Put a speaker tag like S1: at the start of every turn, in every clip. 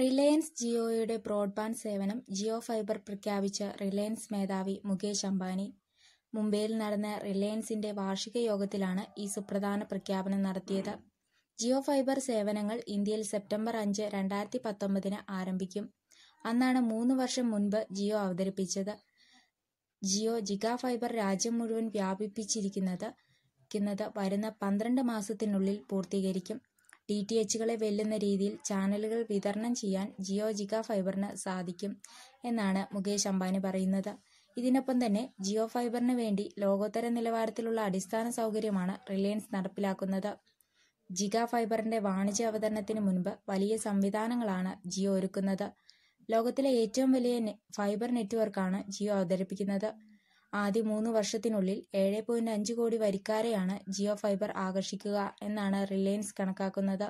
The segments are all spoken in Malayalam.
S1: റിലയൻസ് ജിയോയുടെ ബ്രോഡ്ബാൻഡ് സേവനം ജിയോ ഫൈബർ പ്രഖ്യാപിച്ച റിലയൻസ് മേധാവി മുകേഷ് അംബാനി മുംബൈയിൽ നടന്ന റിലയൻസിന്റെ വാർഷിക യോഗത്തിലാണ് ഈ സുപ്രധാന പ്രഖ്യാപനം നടത്തിയത് ജിയോ ഫൈബർ സേവനങ്ങൾ ഇന്ത്യയിൽ സെപ്റ്റംബർ അഞ്ച് രണ്ടായിരത്തി പത്തൊമ്പതിന് ആരംഭിക്കും അന്നാണ് മൂന്ന് വർഷം മുൻപ് ജിയോ അവതരിപ്പിച്ചത് ജിയോ ജിഗ ഫൈബർ രാജ്യം മുഴുവൻ വ്യാപിപ്പിച്ചിരിക്കുന്നത് വരുന്ന പന്ത്രണ്ട് മാസത്തിനുള്ളിൽ പൂർത്തീകരിക്കും ഡി ടി എച്ചുകളെ വെല്ലുന്ന രീതിയിൽ ചാനലുകൾ വിതരണം ചെയ്യാൻ ജിയോ ജിക ഫൈബറിന് സാധിക്കും എന്നാണ് മുകേഷ് അംബാനി പറയുന്നത് ഇതിനൊപ്പം തന്നെ ജിയോ ഫൈബറിന് വേണ്ടി ലോകോത്തര നിലവാരത്തിലുള്ള അടിസ്ഥാന സൗകര്യമാണ് റിലയൻസ് നടപ്പിലാക്കുന്നത് ജിഗ ഫൈബറിന്റെ വാണിജ്യ അവതരണത്തിന് മുൻപ് വലിയ സംവിധാനങ്ങളാണ് ജിയോ ഒരുക്കുന്നത് ലോകത്തിലെ ഏറ്റവും വലിയ ഫൈബർ നെറ്റ്വർക്കാണ് ജിയോ അവതരിപ്പിക്കുന്നത് ആദ്യ മൂന്ന് വർഷത്തിനുള്ളിൽ ഏഴ് പോയിന്റ് അഞ്ച് കോടി വരിക്കാരെയാണ് ജിയോ ഫൈബർ ആകർഷിക്കുക എന്നാണ് റിലയൻസ് കണക്കാക്കുന്നത്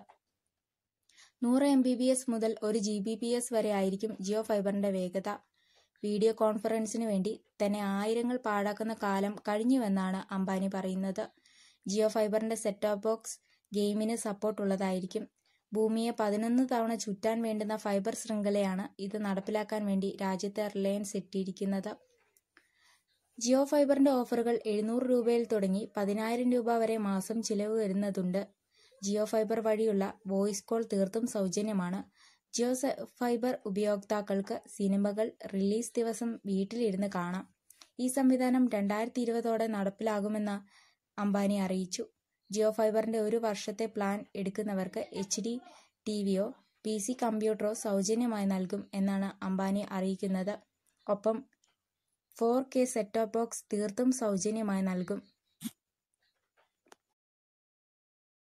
S1: നൂറ് എം ബി ബി എസ് മുതൽ ഒരു ജി ബി പി എസ് വരെ ആയിരിക്കും ജിയോ ഫൈബറിന്റെ വേഗത വീഡിയോ കോൺഫറൻസിന് വേണ്ടി തന്നെ ആയിരങ്ങൾ പാഴാക്കുന്ന കാലം കഴിഞ്ഞുവെന്നാണ് അംബാനി പറയുന്നത് ജിയോ ഫൈബറിന്റെ സെറ്റ് ടോപ്പ് ബോക്സ് ഗെയിമിന് സപ്പോർട്ട് ഉള്ളതായിരിക്കും ഭൂമിയെ പതിനൊന്ന് തവണ ചുറ്റാൻ വേണ്ടുന്ന ഫൈബർ ശൃംഖലയാണ് ഇത് നടപ്പിലാക്കാൻ വേണ്ടി രാജ്യത്തെ റിലയൻസ് എത്തിയിരിക്കുന്നത് ജിയോ ഫൈബറിന്റെ ഓഫറുകൾ എഴുന്നൂറ് രൂപയിൽ തുടങ്ങി പതിനായിരം രൂപ വരെ മാസം ചിലവ് വരുന്നതുണ്ട് ജിയോ ഫൈബർ വഴിയുള്ള വോയിസ് കോൾ തീർത്തും സൗജന്യമാണ് ജിയോ ഫൈബർ ഉപയോക്താക്കൾക്ക് സിനിമകൾ റിലീസ് ദിവസം വീട്ടിലിരുന്ന് കാണാം ഈ സംവിധാനം രണ്ടായിരത്തി ഇരുപതോടെ നടപ്പിലാകുമെന്ന് അംബാനി അറിയിച്ചു ജിയോ ഫൈബറിന്റെ ഒരു വർഷത്തെ പ്ലാൻ എടുക്കുന്നവർക്ക് എച്ച് ഡി ടി വിയോ പി സി കമ്പ്യൂട്ടറോ സൗജന്യമായി നൽകും എന്നാണ് അംബാനി അറിയിക്കുന്നത് ഒപ്പം ഫോർ കെ സെറ്റ്ടോപ്പ് ബോക്സ് തീർത്തും സൗജന്യമായി നൽകും